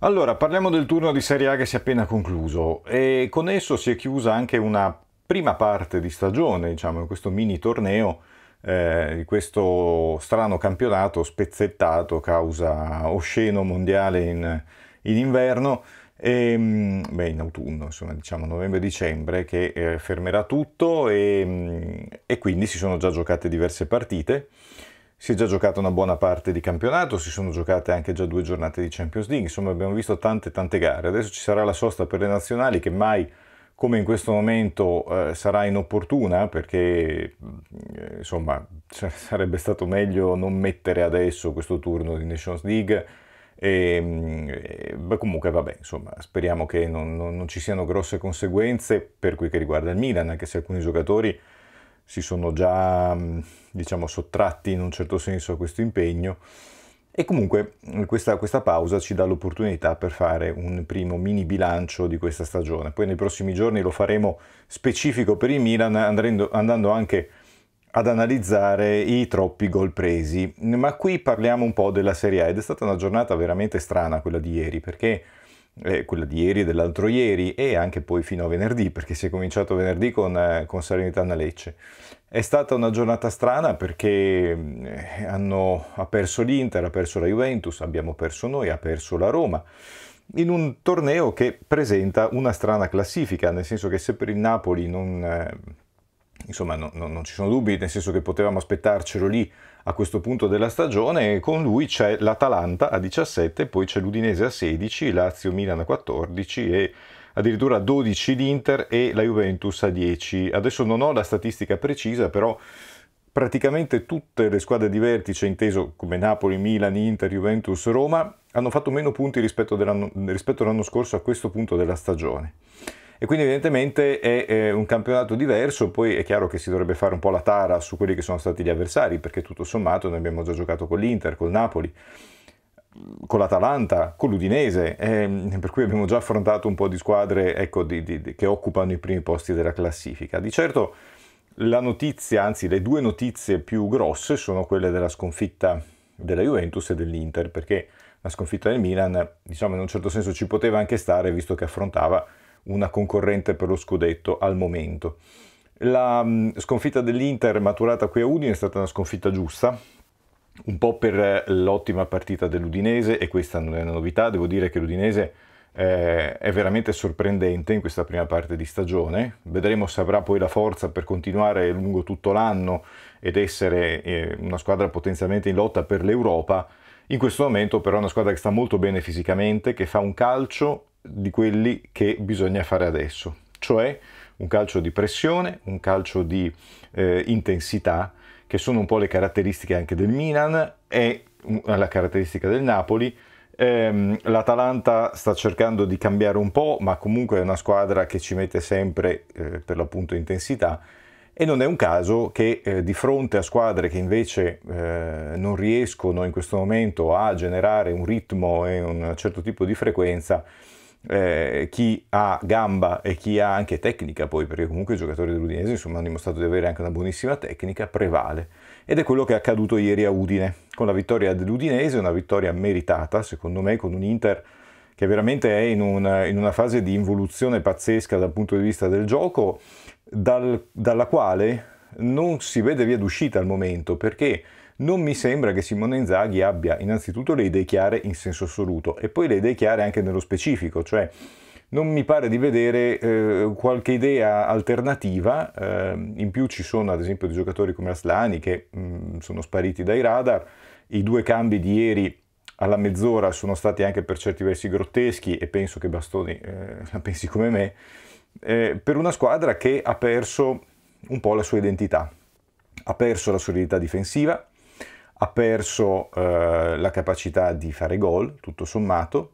Allora, parliamo del turno di Serie A che si è appena concluso e con esso si è chiusa anche una prima parte di stagione, diciamo, in questo mini torneo eh, di questo strano campionato spezzettato causa osceno mondiale in, in inverno e, mm, beh, in autunno, insomma, diciamo novembre-dicembre, che eh, fermerà tutto e, mm, e, quindi si sono già giocate diverse partite. Si è già giocata una buona parte di campionato, si sono giocate anche già due giornate di Champions League, insomma abbiamo visto tante tante gare. Adesso ci sarà la sosta per le nazionali che mai come in questo momento eh, sarà inopportuna perché eh, insomma sarebbe stato meglio non mettere adesso questo turno di Nations League mm, e, beh, comunque vabbè insomma speriamo che non, non, non, ci siano grosse conseguenze per quel che riguarda il Milan anche se alcuni giocatori si sono già mm, diciamo, sottratti in un certo senso a questo impegno e comunque mm, questa, questa, pausa ci dà l'opportunità per fare un primo mini bilancio di questa stagione. Poi nei prossimi giorni lo faremo specifico per il Milan andando, andando anche ad analizzare i troppi gol presi. Ma qui parliamo un po' della Serie A ed è stata una giornata veramente strana quella di ieri perché eh, quella di ieri e dell'altro ieri e anche poi fino a venerdì, perché si è cominciato venerdì con, eh, con Salernitana Lecce. È stata una giornata strana perché eh, hanno, ha perso l'Inter, ha perso la Juventus, abbiamo perso noi, ha perso la Roma in un torneo che presenta una strana classifica, nel senso che se per il Napoli non, eh, insomma no, no, non ci sono dubbi, nel senso che potevamo aspettarcelo lì a questo punto della stagione, E con lui c'è l'Atalanta a 17, poi c'è l'Udinese a 16, Lazio Milan a 14 e addirittura 12 l'Inter e la Juventus a 10. Adesso non ho la statistica precisa, però praticamente tutte le squadre di vertice, inteso come Napoli, Milan, Inter, Juventus, Roma, hanno fatto meno punti rispetto, rispetto all'anno scorso a questo punto della stagione e quindi evidentemente è, è un campionato diverso, poi è chiaro che si dovrebbe fare un po' la tara su quelli che sono stati gli avversari, perché tutto sommato noi abbiamo già giocato con l'Inter, col Napoli, con l'Atalanta, con l'Udinese, eh, per cui abbiamo già affrontato un po' di squadre ecco, di, di, che occupano i primi posti della classifica. Di certo la notizia, anzi le due notizie più grosse sono quelle della sconfitta della Juventus e dell'Inter, perché la sconfitta del Milan, diciamo in un certo senso ci poteva anche stare, visto che affrontava una concorrente per lo scudetto al momento. La mm, sconfitta dell'Inter maturata qui a Udine è stata una sconfitta giusta, un po' per eh, l'ottima partita dell'Udinese e questa non è una novità, devo dire che l'Udinese eh, è veramente sorprendente in questa prima parte di stagione, vedremo se avrà poi la forza per continuare lungo tutto l'anno ed essere eh, una squadra potenzialmente in lotta per l'Europa, in questo momento però è una squadra che sta molto bene fisicamente, che fa un calcio di quelli che bisogna fare adesso, cioè un calcio di pressione, un calcio di eh, intensità, che sono un po' le caratteristiche anche del Milan e eh, la caratteristica del Napoli. Ehm, L'Atalanta sta cercando di cambiare un po', ma comunque è una squadra che ci mette sempre eh, per l'appunto intensità. E non è un caso che eh, di fronte a squadre che invece eh, non riescono in questo momento a generare un ritmo e un certo tipo di frequenza, eh, chi ha gamba e chi ha anche tecnica poi, perché comunque i giocatori dell'Udinese insomma, hanno dimostrato di avere anche una buonissima tecnica, prevale. Ed è quello che è accaduto ieri a Udine, con la vittoria dell'Udinese, una vittoria meritata, secondo me, con un Inter che veramente è in una, in una fase di involuzione pazzesca dal punto di vista del gioco, dal, dalla quale non si vede via d'uscita al momento, perché non mi sembra che Simone Inzaghi abbia innanzitutto le idee chiare in senso assoluto e poi le idee chiare anche nello specifico, cioè non mi pare di vedere eh, qualche idea alternativa, eh, in più ci sono ad esempio dei giocatori come Aslani che mh, mm, sono spariti dai radar, i due cambi di ieri alla mezz'ora sono stati anche per certi versi grotteschi e penso che Bastoni eh, la pensi come me, eh, per una squadra che ha perso un po' la sua identità, ha perso la solidità difensiva, ha perso eh, la capacità di fare gol, tutto sommato,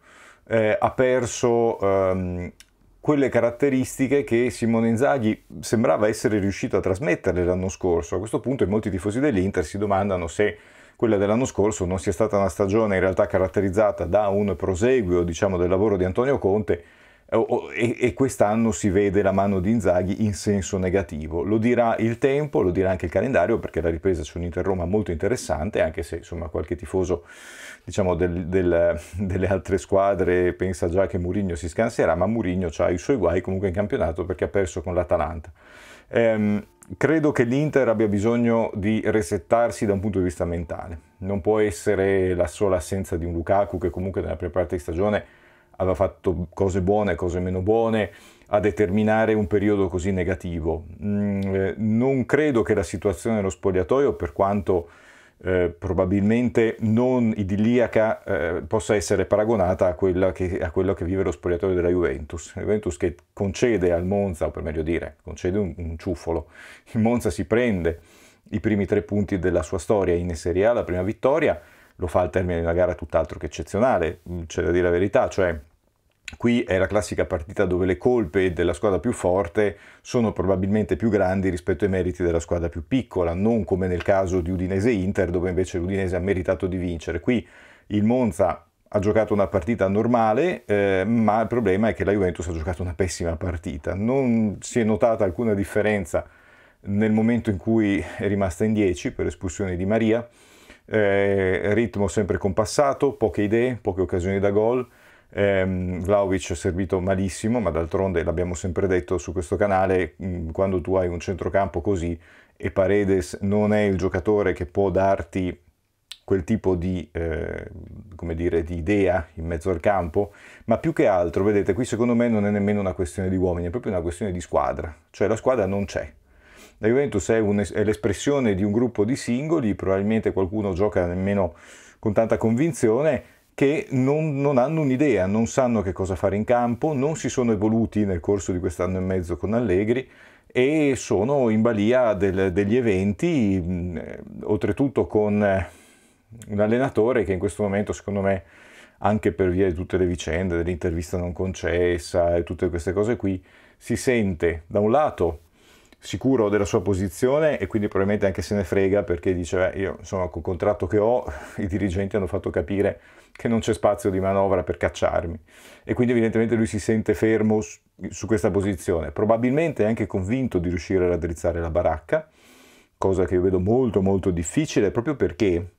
eh, ha perso ehm, quelle caratteristiche che Simone Inzaghi sembrava essere riuscito a trasmettere l'anno scorso. A questo punto molti tifosi dell'Inter si domandano se quella dell'anno scorso non sia stata una stagione in realtà caratterizzata da un proseguio diciamo, del lavoro di Antonio Conte eh, e, e quest'anno si vede la mano di Inzaghi in senso negativo. Lo dirà il tempo, lo dirà anche il calendario, perché la ripresa su un Inter-Roma è molto interessante, anche se insomma qualche tifoso diciamo, del, del, delle altre squadre pensa già che Mourinho si scanserà, ma Mourinho ha i suoi guai comunque in campionato perché ha perso con l'Atalanta. Ehm, credo che l'Inter abbia bisogno di resettarsi da un punto di vista mentale. Non può essere la sola assenza di un Lukaku che comunque nella prima parte di stagione aveva fatto cose buone, cose meno buone, a determinare un periodo così negativo. Mm, eh, non credo che la situazione dello spogliatoio, per quanto eh, probabilmente non idilliaca, eh, possa essere paragonata a, quella che, a quello che vive lo spogliatoio della Juventus. La Juventus che concede al Monza, o per meglio dire, concede un, un ciuffolo. Il Monza si prende i primi tre punti della sua storia in Serie A, la prima vittoria, lo fa al termine di una gara tutt'altro che eccezionale, mm, c'è da dire la verità, cioè Qui è la classica partita dove le colpe della squadra più forte sono probabilmente più grandi rispetto ai meriti della squadra più piccola, non come nel caso di Udinese Inter, dove invece l'Udinese ha meritato di vincere. Qui il Monza ha giocato una partita normale, eh, ma il problema è che la Juventus ha giocato una pessima partita. Non si è notata alcuna differenza nel momento in cui è rimasta in 10 per espulsione di Maria. Eh, ritmo sempre compassato, poche idee, poche occasioni da gol Ehm, Vlaovic è servito malissimo, ma d'altronde l'abbiamo sempre detto su questo canale, mh, mm, quando tu hai un centrocampo così e Paredes non è il giocatore che può darti quel tipo di, eh, dire, di idea in mezzo al campo, ma più che altro, vedete, qui secondo me non è nemmeno una questione di uomini, è proprio una questione di squadra, cioè la squadra non c'è, la Juventus è, è l'espressione di un gruppo di singoli, probabilmente qualcuno gioca nemmeno con tanta convinzione che non, non hanno un'idea, non sanno che cosa fare in campo, non si sono evoluti nel corso di quest'anno e mezzo con Allegri e sono in balia del, degli eventi, mm, eh, oltretutto con eh, un allenatore che in questo momento secondo me anche per via di tutte le vicende dell'intervista non concessa e tutte queste cose qui, si sente da un lato sicuro della sua posizione e quindi probabilmente anche se ne frega perché dice beh, io insomma col contratto che ho i dirigenti hanno fatto capire che non c'è spazio di manovra per cacciarmi e quindi evidentemente lui si sente fermo su, questa posizione probabilmente è anche convinto di riuscire a raddrizzare la baracca cosa che io vedo molto molto difficile proprio perché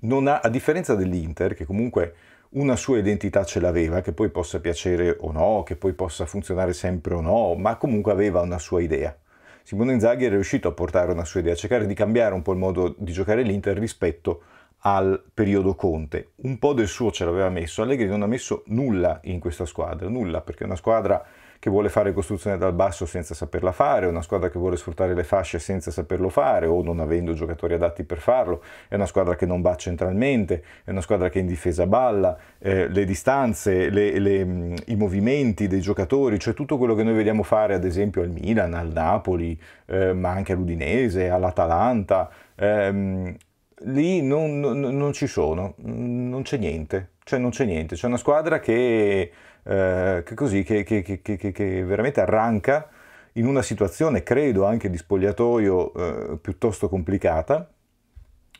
non ha a differenza dell'Inter che comunque una sua identità ce l'aveva, che poi possa piacere o no, che poi possa funzionare sempre o no, ma comunque aveva una sua idea. Simone Inzaghi è riuscito a portare una sua idea, a cercare di cambiare un po' il modo di giocare l'Inter rispetto al periodo Conte. Un po' del suo ce l'aveva messo, Allegri non ha messo nulla in questa squadra, nulla, perché è una squadra che vuole fare costruzione dal basso senza saperla fare, una squadra che vuole sfruttare le fasce senza saperlo fare o non avendo giocatori adatti per farlo, è una squadra che non va centralmente, è una squadra che in difesa balla, eh, le distanze, le, le, mm, i movimenti dei giocatori, cioè tutto quello che noi vediamo fare ad esempio al Milan, al Napoli, eh, ma anche all'Udinese, all'Atalanta. Ehm, lì non, non, non, ci sono, non c'è niente, cioè non c'è niente, c'è una squadra che eh, che, così, che, che, che veramente arranca in una situazione, credo, anche di spogliatoio eh, piuttosto complicata.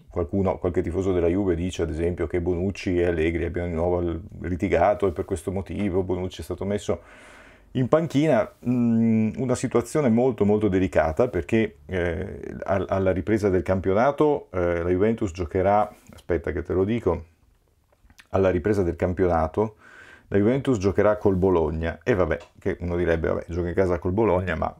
Qualcuno, qualche tifoso della Juve dice ad esempio che Bonucci e Allegri abbiano di nuovo litigato e per questo motivo Bonucci è stato messo in panchina mh, mm, una situazione molto molto delicata perché eh, alla ripresa del campionato eh, la Juventus giocherà, aspetta che te lo dico, alla ripresa del campionato la Juventus giocherà col Bologna e vabbè, che uno direbbe, vabbè, gioca in casa col Bologna, ma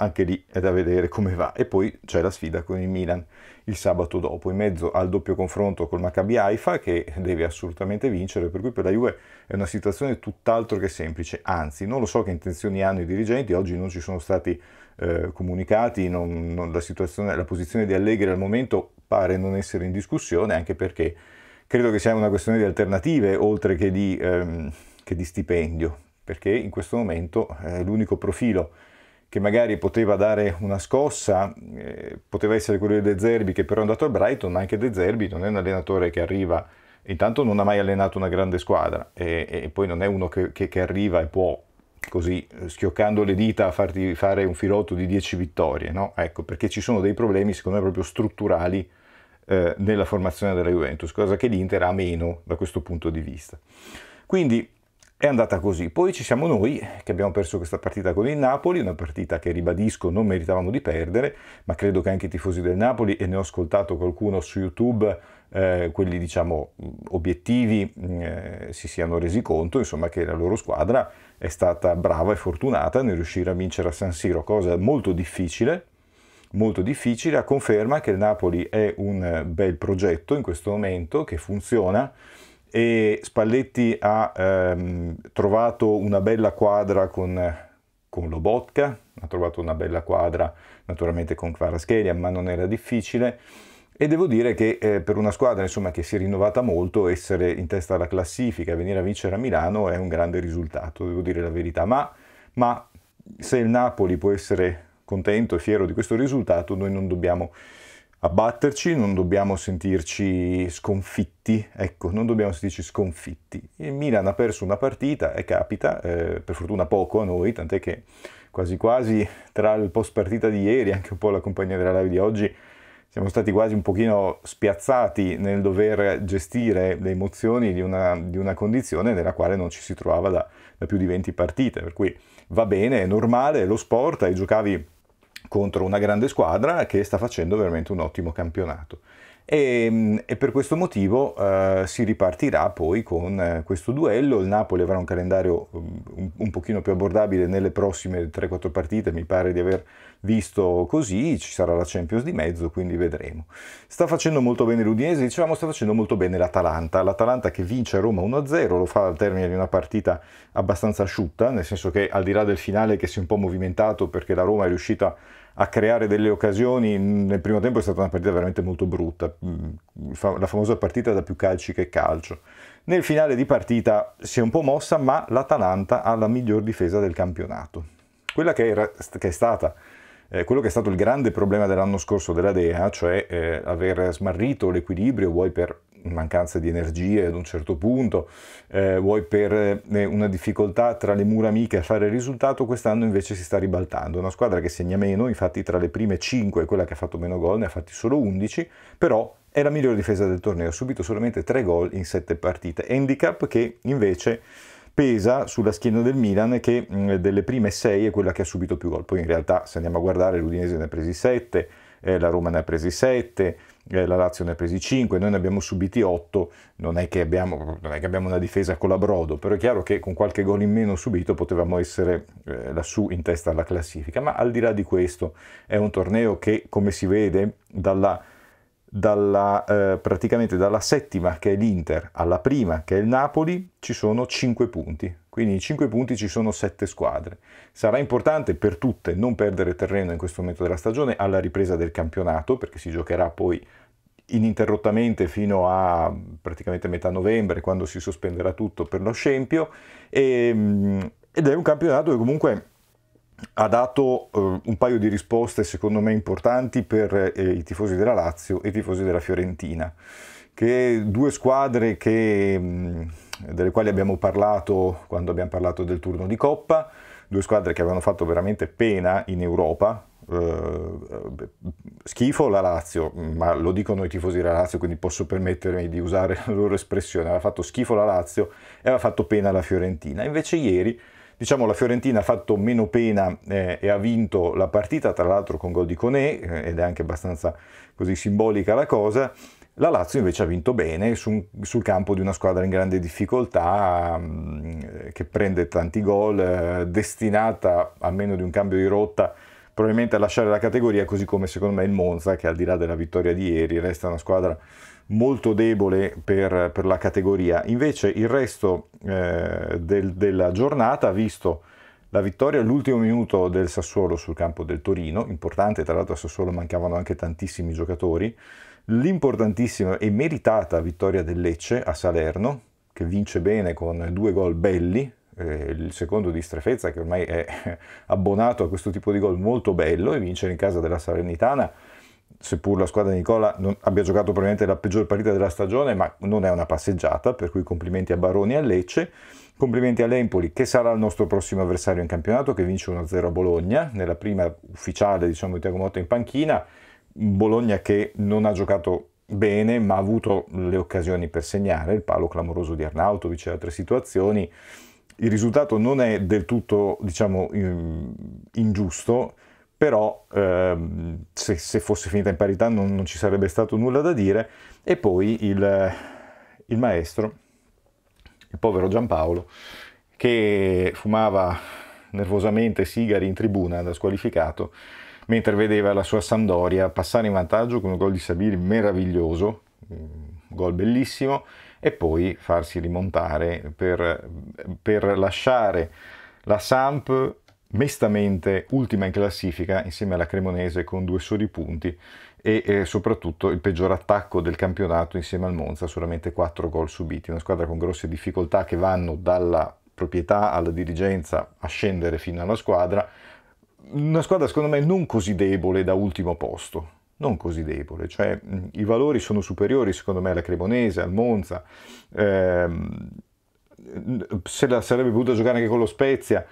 anche lì è da vedere come va. E poi c'è la sfida con il Milan il sabato dopo, in mezzo al doppio confronto col Maccabi Haifa che deve assolutamente vincere, per cui per la Juve è una situazione tutt'altro che semplice, anzi non lo so che intenzioni hanno i dirigenti, oggi non ci sono stati eh, comunicati, non, non, la, la posizione di Allegri al momento pare non essere in discussione, anche perché Credo che sia una questione di alternative oltre che di, ehm, che di stipendio, perché in questo momento eh, l'unico profilo che magari poteva dare una scossa, eh, poteva essere quello di De Zerbi che però è andato al Brighton, ma anche De Zerbi non è un allenatore che arriva, intanto non ha mai allenato una grande squadra e, e poi non è uno che, che, che, arriva e può così schioccando le dita farti fare un filotto di 10 vittorie, no? Ecco, perché ci sono dei problemi secondo me proprio strutturali eh, nella formazione della Juventus, cosa che l'Inter ha meno da questo punto di vista. Quindi è andata così. Poi ci siamo noi che abbiamo perso questa partita con il Napoli, una partita che ribadisco non meritavamo di perdere, ma credo che anche i tifosi del Napoli, e ne ho ascoltato qualcuno su YouTube, eh, quelli diciamo obiettivi eh, si siano resi conto insomma che la loro squadra è stata brava e fortunata nel riuscire a vincere a San Siro, cosa molto difficile molto difficile, a conferma che il Napoli è un eh, bel progetto in questo momento, che funziona e Spalletti ha ehm, trovato una bella quadra con, con Lobotka, ha trovato una bella quadra naturalmente con Kvaratskhelia, ma non era difficile. E devo dire che eh, per una squadra insomma, che si è rinnovata molto, essere in testa alla classifica e venire a vincere a Milano è un grande risultato, devo dire la verità. Ma, ma se il Napoli può essere contento e fiero di questo risultato, noi non dobbiamo abbatterci, non dobbiamo sentirci sconfitti, ecco, non dobbiamo sentirci sconfitti. Il Milan ha perso una partita e capita, eh, per fortuna poco a noi, tant'è che quasi quasi tra il post partita di ieri e anche un po' la compagnia della live di oggi siamo stati quasi un pochino spiazzati nel dover gestire le emozioni di una, di una condizione nella quale non ci si trovava da, da più di 20 partite, per cui va bene, è normale, lo sport, hai giocavi contro una grande squadra che sta facendo veramente un ottimo campionato. E, ehm, e per questo motivo eh, si ripartirà poi con eh, questo duello. Il Napoli avrà un calendario mm, un, un pochino più abbordabile nelle prossime 3-4 partite, mi pare di aver visto così, ci sarà la Champions di mezzo, quindi vedremo. Sta facendo molto bene l'Udinese, dicevamo sta facendo molto bene l'Atalanta, l'Atalanta che vince a Roma 1-0, lo fa al termine di una partita abbastanza asciutta, nel senso che al di là del finale che si è un po' movimentato perché la Roma è riuscita a a creare delle occasioni. Nel primo tempo è stata una partita veramente molto brutta, mm, la famosa partita da più calci che calcio. Nel finale di partita si è un po' mossa, ma l'Atalanta ha la miglior difesa del campionato. Quella che, era, che è stata eh, quello che è stato il grande problema dell'anno scorso della Dea, cioè eh, aver smarrito l'equilibrio, vuoi per mancanza di energie ad un certo punto, eh, vuoi per eh, una difficoltà tra le mura amiche a fare il risultato, quest'anno invece si sta ribaltando. Una squadra che segna meno, infatti tra le prime 5 quella che ha fatto meno gol, ne ha fatti solo 11, però è la migliore difesa del torneo, ha subito solamente 3 gol in 7 partite. Handicap che invece pesa sulla schiena del Milan che mh, mm, delle prime 6 è quella che ha subito più gol. Poi in realtà se andiamo a guardare l'Udinese ne ha presi 7, eh, la Roma ne ha presi 7, eh, la Lazio ne ha presi 5, noi ne abbiamo subiti 8, non è, che abbiamo, non è che abbiamo una difesa con la Brodo, però è chiaro che con qualche gol in meno subito potevamo essere eh, lassù in testa alla classifica, ma al di là di questo è un torneo che come si vede dalla... Dalla, eh, praticamente dalla settima che è l'Inter alla prima che è il Napoli ci sono 5 punti, quindi in 5 punti ci sono 7 squadre. Sarà importante per tutte non perdere terreno in questo momento della stagione alla ripresa del campionato perché si giocherà poi ininterrottamente fino a praticamente metà novembre, quando si sospenderà tutto per lo scempio, e, ehm, ed è un campionato che comunque ha dato eh, un paio di risposte secondo me importanti per eh, i tifosi della Lazio e i tifosi della Fiorentina, che due squadre che, mh, mm, delle quali abbiamo parlato quando abbiamo parlato del turno di Coppa, due squadre che avevano fatto veramente pena in Europa, eh, eh, schifo la Lazio, ma lo dicono i tifosi della Lazio, quindi posso permettermi di usare la loro espressione, aveva fatto schifo la Lazio e aveva fatto pena la Fiorentina. Invece ieri, diciamo, la Fiorentina ha fatto meno pena eh, e ha vinto la partita, tra l'altro con gol di Conè, eh, ed è anche abbastanza così simbolica la cosa, la Lazio invece ha vinto bene su, sul campo di una squadra in grande difficoltà, mm, eh, che prende tanti gol, destinata a meno di un cambio di rotta probabilmente a lasciare la categoria, così come secondo me il Monza, che al di là della vittoria di ieri resta una squadra molto debole per, per la categoria. Invece il resto eh, del, della giornata ha visto la vittoria all'ultimo minuto del Sassuolo sul campo del Torino, importante, tra l'altro a Sassuolo mancavano anche tantissimi giocatori, l'importantissima e meritata vittoria del Lecce a Salerno, che vince bene con due gol belli, eh, il secondo di Strefezza che ormai è abbonato a questo tipo di gol molto bello e vincere in casa della Salernitana seppur la squadra di Nicola non, abbia giocato probabilmente la peggior partita della stagione, ma non è una passeggiata, per cui complimenti a Baroni e a Lecce, complimenti all'Empoli che sarà il nostro prossimo avversario in campionato che vince 1-0 a Bologna, nella prima ufficiale diciamo, di Tiago Motta in panchina, Bologna che non ha giocato bene ma ha avuto le occasioni per segnare, il palo clamoroso di Arnautovic e altre situazioni, il risultato non è del tutto, diciamo, ingiusto, però ehm, se, se, fosse finita in parità non, non, ci sarebbe stato nulla da dire. E poi il, il maestro, il povero Giampaolo, che fumava nervosamente sigari in tribuna da squalificato, mentre vedeva la sua Sampdoria passare in vantaggio con un gol di Sabiri meraviglioso, un gol bellissimo, e poi farsi rimontare per, per lasciare la Samp mestamente ultima in classifica insieme alla Cremonese con due soli punti e eh, soprattutto il peggior attacco del campionato insieme al Monza, solamente 4 gol subiti, una squadra con grosse difficoltà che vanno dalla proprietà alla dirigenza a scendere fino alla squadra, una squadra secondo me non così debole da ultimo posto, non così debole, cioè i valori sono superiori secondo me alla Cremonese, al Monza, ehm, se la sarebbe potuta giocare anche con lo Spezia,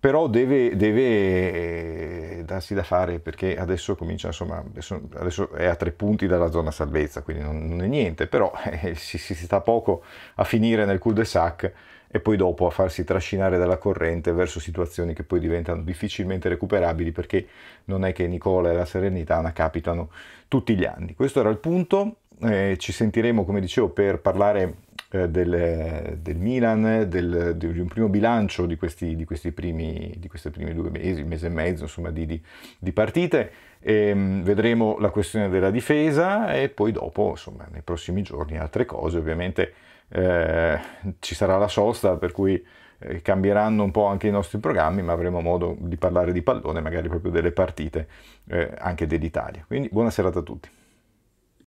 però deve, deve, eh, darsi da fare perché adesso comincia, insomma, adesso, adesso, è a tre punti dalla zona salvezza, quindi non, non è niente, però eh, si, si sta poco a finire nel cul-de-sac e poi dopo a farsi trascinare dalla corrente verso situazioni che poi diventano difficilmente recuperabili perché non è che Nicola e la Serenitana capitano tutti gli anni. Questo era il punto, eh, ci sentiremo come dicevo per parlare eh, del, del, Milan, del, di un primo bilancio di questi, di questi, primi, di questi primi due mesi, mese e mezzo insomma di, di, di partite. E, ehm, vedremo la questione della difesa e poi dopo insomma nei prossimi giorni altre cose ovviamente eh, ci sarà la sosta, per cui eh, cambieranno un po' anche i nostri programmi, ma avremo modo di parlare di pallone, magari proprio delle partite eh, anche dell'Italia. Quindi buona serata a tutti.